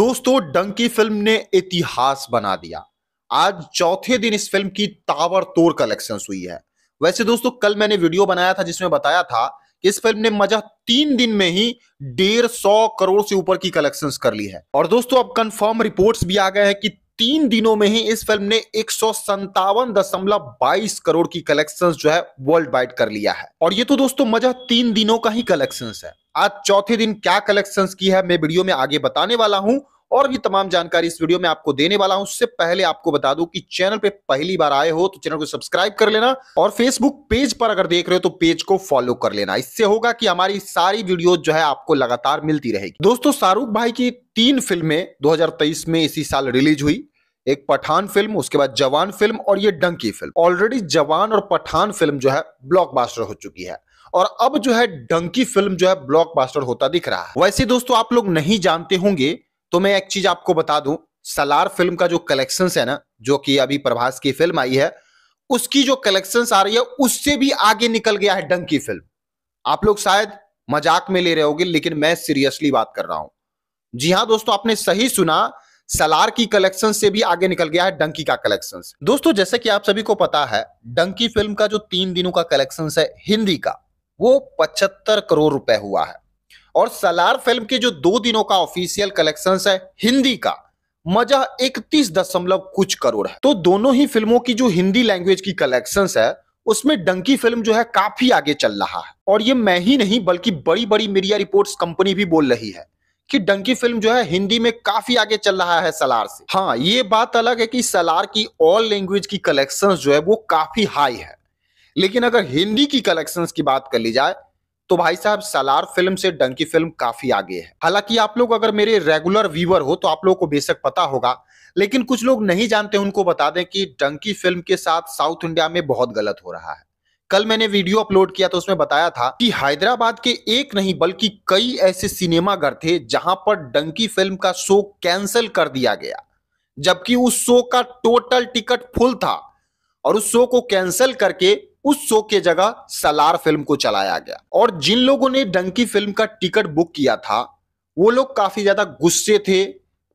दोस्तों डंकी फिल्म ने इतिहास बना दिया आज चौथे दिन इस फिल्म की ताबड़तोड़ कलेक्शन हुई है वैसे दोस्तों कल मैंने वीडियो बनाया था जिसमें बताया था कि इस फिल्म ने मजा तीन दिन में ही डेढ़ सौ करोड़ से ऊपर की कलेक्शंस कर ली है और दोस्तों अब कंफर्म रिपोर्ट्स भी आ गए हैं कि तीन दिनों में ही इस फिल्म ने एक दशमलव बाईस करोड़ की कलेक्शंस जो है वर्ल्ड वाइड कर लिया है और ये तो दोस्तों मजा तीन दिनों का ही कलेक्शंस है आज चौथे दिन क्या कलेक्शंस की है मैं वीडियो में आगे बताने वाला हूँ और भी तमाम जानकारी इस वीडियो में आपको देने वाला हूं उससे पहले आपको बता दूं कि चैनल पे पहली बार आए हो तो चैनल को सब्सक्राइब कर लेना और फेसबुक पेज पर अगर देख रहे हो तो पेज को फॉलो कर लेना इससे होगा कि हमारी सारी वीडियो जो है आपको लगातार मिलती रहेगी दोस्तों शाहरुख भाई की तीन फिल्में 2023 में इसी साल रिलीज हुई एक पठान फिल्म उसके बाद जवान फिल्म और ये डंकी फिल्म ऑलरेडी जवान और पठान फिल्म जो है ब्लॉकबास्टर हो चुकी है और अब जो है डंकी फिल्म जो है ब्लॉकबास्टर होता दिख रहा है वैसे दोस्तों आप लोग नहीं जानते होंगे तो मैं एक चीज आपको बता दूं सलार फिल्म का जो कलेक्शन है ना जो कि अभी प्रभास की फिल्म आई है उसकी जो कलेक्शन आ रही है उससे भी आगे निकल गया है डंकी फिल्म आप लोग शायद मजाक में ले रहे होगे लेकिन मैं सीरियसली बात कर रहा हूं जी हाँ दोस्तों आपने सही सुना सलार की कलेक्शन से भी आगे निकल गया है डंकी का कलेक्शन दोस्तों जैसे कि आप सभी को पता है डंकी फिल्म का जो तीन दिनों का कलेक्शन है हिंदी का वो पचहत्तर करोड़ रुपए हुआ है और सलार फिल्म के जो दो दिनों का ऑफिशियल कलेक्शन है हिंदी का मजा इकतीस दशमलव कुछ करोड़ है तो दोनों ही फिल्मों की जो हिंदी लैंग्वेज की कलेक्शन है उसमें डंकी फिल्म जो है काफी आगे चल रहा है और ये मैं ही नहीं बल्कि बड़ी बड़ी मीडिया रिपोर्ट्स कंपनी भी बोल रही है कि डंकी फिल्म जो है हिंदी में काफी आगे चल रहा है सलार से हाँ ये बात अलग है कि सलार की ऑल लैंग्वेज की कलेक्शन जो है वो काफी हाई है लेकिन अगर हिंदी की कलेक्शन की बात कर ली जाए तो भाई साहब सलार फिल्म से डंकी फिल्म काफी आगे है हालांकि आप लोग अगर मेरे रेगुलर व्यूअर हो तो आप लोगों को बेशक पता होगा लेकिन कुछ लोग नहीं जानते उनको बता दें कि डंकी फिल्म के साथ साउथ इंडिया में बहुत गलत हो रहा है कल मैंने वीडियो अपलोड किया तो उसमें बताया था कि हैदराबाद के एक नहीं बल्कि कई ऐसे सिनेमाघर थे जहां पर डंकी फिल्म का शो कैंसिल कर दिया गया जबकि उस शो का टोटल टिकट फुल था और उस शो को कैंसिल करके उस शो के जगह सलार फिल्म को चलाया गया और जिन लोगों ने डंकी फिल्म का टिकट बुक किया था वो लोग काफी ज्यादा गुस्से थे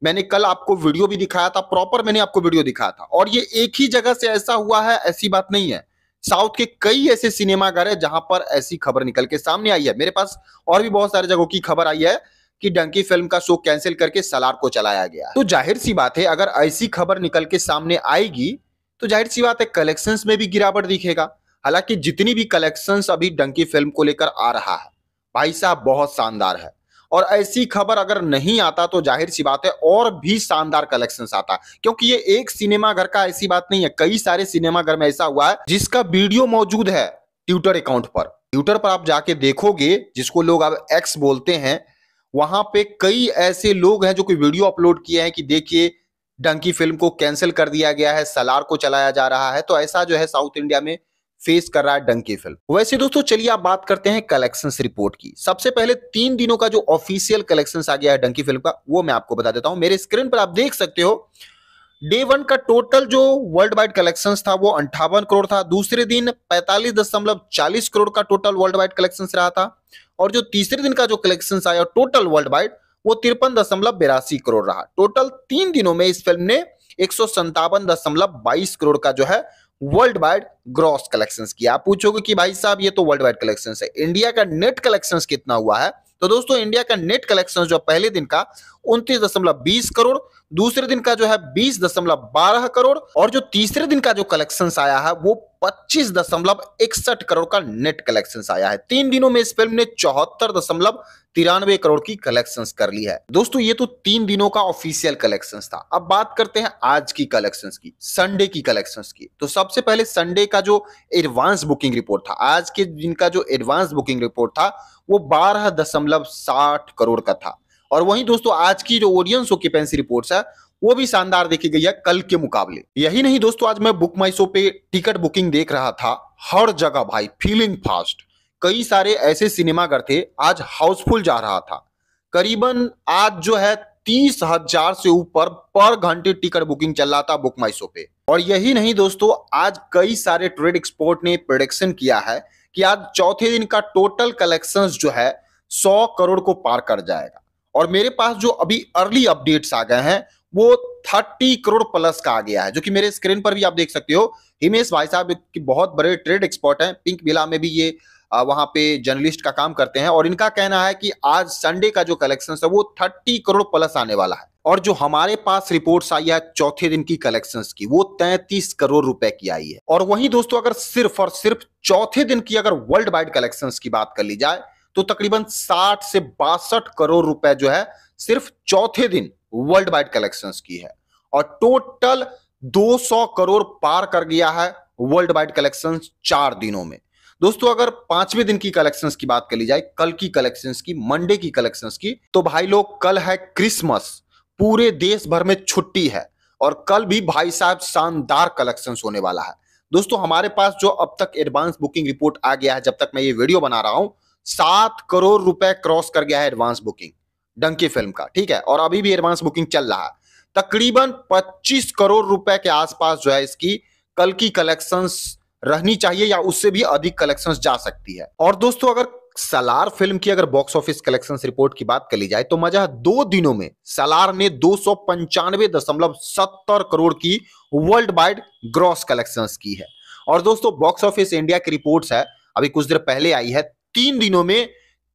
मैंने कल आपको वीडियो भी दिखाया था प्रॉपर मैंने आपको वीडियो दिखाया था और ये एक ही जगह से ऐसा हुआ है ऐसी बात नहीं है साउथ के कई ऐसे सिनेमाघर है जहां पर ऐसी खबर निकल के सामने आई है मेरे पास और भी बहुत सारे जगहों की खबर आई है कि डंकी फिल्म का शो कैंसिल करके सलार को चलाया गया तो जाहिर सी बात है अगर ऐसी खबर निकल के सामने आएगी तो जाहिर सी बात है कलेक्शंस में भी गिरावट दिखेगा हालांकि जितनी भी कलेक्शंस अभी डंकी फिल्म को लेकर आ रहा है भाई साहब बहुत शानदार है और ऐसी खबर अगर नहीं आता तो जाहिर सी बात है और भी शानदार कलेक्शन आता क्योंकि ये एक सिनेमा घर का ऐसी बात नहीं है कई सारे सिनेमा घर में ऐसा हुआ है जिसका वीडियो मौजूद है ट्विटर अकाउंट पर ट्विटर पर आप जाके देखोगे जिसको लोग अब एक्स बोलते हैं वहां पे कई ऐसे लोग हैं जो कि वीडियो अपलोड किए हैं कि देखिए डंकी फिल्म को कैंसिल कर दिया गया है सलार को चलाया जा रहा है तो ऐसा जो है साउथ इंडिया में फेस कर रहा है डंकी फिल्म वैसे दोस्तों चलिए आप बात करते हैं कलेक्शन रिपोर्ट की सबसे पहले तीन दिनों का जो ऑफिशियल कलेक्शन आ गया है डंकी फिल्म का वो मैं आपको बता देता हूं मेरे स्क्रीन पर आप देख सकते हो डे वन का टोटल जो वर्ल्ड वाइड कलेक्शन था वो अंठावन करोड़ था दूसरे दिन पैंतालीस दशमलव चालीस करोड़ का टोटल वर्ल्ड वाइड कलेक्शन रहा था और जो तीसरे दिन का जो कलेक्शन आया टोटल वर्ल्ड वाइड वो तिरपन दशमलव बिरासी करोड़ रहा टोटल तीन दिनों में इस फिल्म ने एक दशमलव बाईस करोड़ का जो है वर्ल्ड वाइड ग्रॉस कलेक्शंस की आप पूछोगे कि भाई साहब ये तो वर्ल्ड वाइड कलेक्शंस है इंडिया का नेट कलेक्शंस कितना हुआ है तो दोस्तों इंडिया का नेट कलेक्शन जो पहले दिन का उनतीस दशमलव बीस करोड़ दूसरे दिन का जो है बीस दशमलव बारह करोड़ और जो तीसरे दिन का जो कलेक्शन आया है वो पच्चीस दशमलव इकसठ करोड़ का नेट कलेक्शन आया है तीन दिनों में इस फिल्म ने चौहत्तर दशमलव तिरानवे करोड़ की कलेक्शन कर ली है दोस्तों ये तो तीन दिनों का ऑफिशियल कलेक्शन था अब बात करते हैं आज की कलेक्शन की संडे की कलेक्शन की तो सबसे पहले संडे का जो एडवांस बुकिंग रिपोर्ट था आज के दिन का जो एडवांस बुकिंग रिपोर्ट था वो बारह दशमलव साठ करोड़ का था और वहीं दोस्तों आज की जो ऑडियंस ऑक्यूपेंसी रिपोर्ट है वो भी शानदार देखी गई है कल के मुकाबले यही नहीं दोस्तों आज मैं बुक माई शो पे टिकट बुकिंग देख रहा था हर जगह भाई फीलिंग फास्ट कई सारे ऐसे सिनेमाघर थे आज हाउसफुल जा रहा था करीबन आज जो है तीस हजार से ऊपर पर घंटे टिकट बुकिंग चल रहा था बुक माई शो पे और यही नहीं दोस्तों आज कई सारे ट्रेड एक्सपोर्ट ने प्रोडिक्शन किया है कि आज चौथे दिन का टोटल कलेक्शंस जो है सौ करोड़ को पार कर जाएगा और मेरे पास जो अभी अर्ली अपडेट्स आ गए हैं वो थर्टी करोड़ प्लस का आ गया है जो कि मेरे स्क्रीन पर भी आप देख सकते हो हिमेश भाई साहब की बहुत बड़े ट्रेड एक्सपर्ट हैं पिंक बिला में भी ये वहां पे जर्नलिस्ट का काम करते हैं और इनका कहना है कि आज संडे का जो कलेक्शन है वो थर्टी करोड़ प्लस आने वाला है और जो हमारे पास रिपोर्ट्स आई है चौथे दिन की कलेक्शन की वो 33 करोड़ रुपए की आई है और वहीं दोस्तों अगर सिर्फ और सिर्फ चौथे दिन की अगर वर्ल्ड वाइड कलेक्शन की बात कर ली जाए तो तकरीबन 60 से बासठ करोड़ रुपए जो है सिर्फ चौथे दिन वर्ल्ड वाइड कलेक्शन की है और टोटल 200 करोड़ पार कर गया है वर्ल्ड वाइड कलेक्शन चार दिनों में दोस्तों अगर पांचवें दिन की कलेक्शन की बात कर ली जाए कल की कलेक्शन की मंडे की कलेक्शन की तो भाई लोग कल है क्रिसमस पूरे देश भर में छुट्टी है और कल भी भाई साहब शानदार कलेक्शन होने वाला है दोस्तों हमारे पास जो अब तक एडवांस बुकिंग रिपोर्ट आ गया है जब तक मैं ये वीडियो बना रहा हूं सात करोड़ रुपए क्रॉस कर गया है एडवांस बुकिंग डंकी फिल्म का ठीक है और अभी भी एडवांस बुकिंग चल रहा है तकरीबन 25 करोड़ रुपए के आसपास जो है इसकी कल की कलेक्शंस रहनी चाहिए या उससे भी अधिक कलेक्शंस जा सकती है और दोस्तों अगर सलार फिल्म की अगर बॉक्स ऑफिस कलेक्शन रिपोर्ट की बात कर ली जाए तो मजा दो दिनों में सलार ने दो करोड़ की वर्ल्ड वाइड ग्रॉस कलेक्शन की है और दोस्तों बॉक्स ऑफिस इंडिया की रिपोर्ट है अभी कुछ देर पहले आई है तीन दिनों में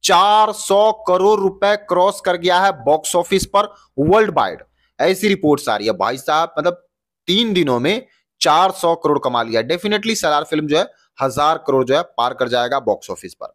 400 करोड़ रुपए क्रॉस कर गया है बॉक्स ऑफिस पर वर्ल्ड वाइड ऐसी रिपोर्ट्स आ रही है भाई साहब मतलब तीन दिनों में 400 करोड़ कमा लिया डेफिनेटली सरार फिल्म जो है हजार करोड़ जो है पार कर जाएगा बॉक्स ऑफिस पर